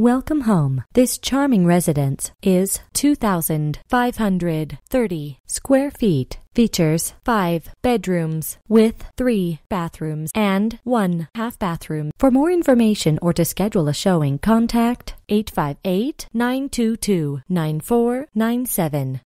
Welcome home. This charming residence is 2,530 square feet. Features 5 bedrooms with 3 bathrooms and 1 half bathroom. For more information or to schedule a showing, contact 858 922 9497.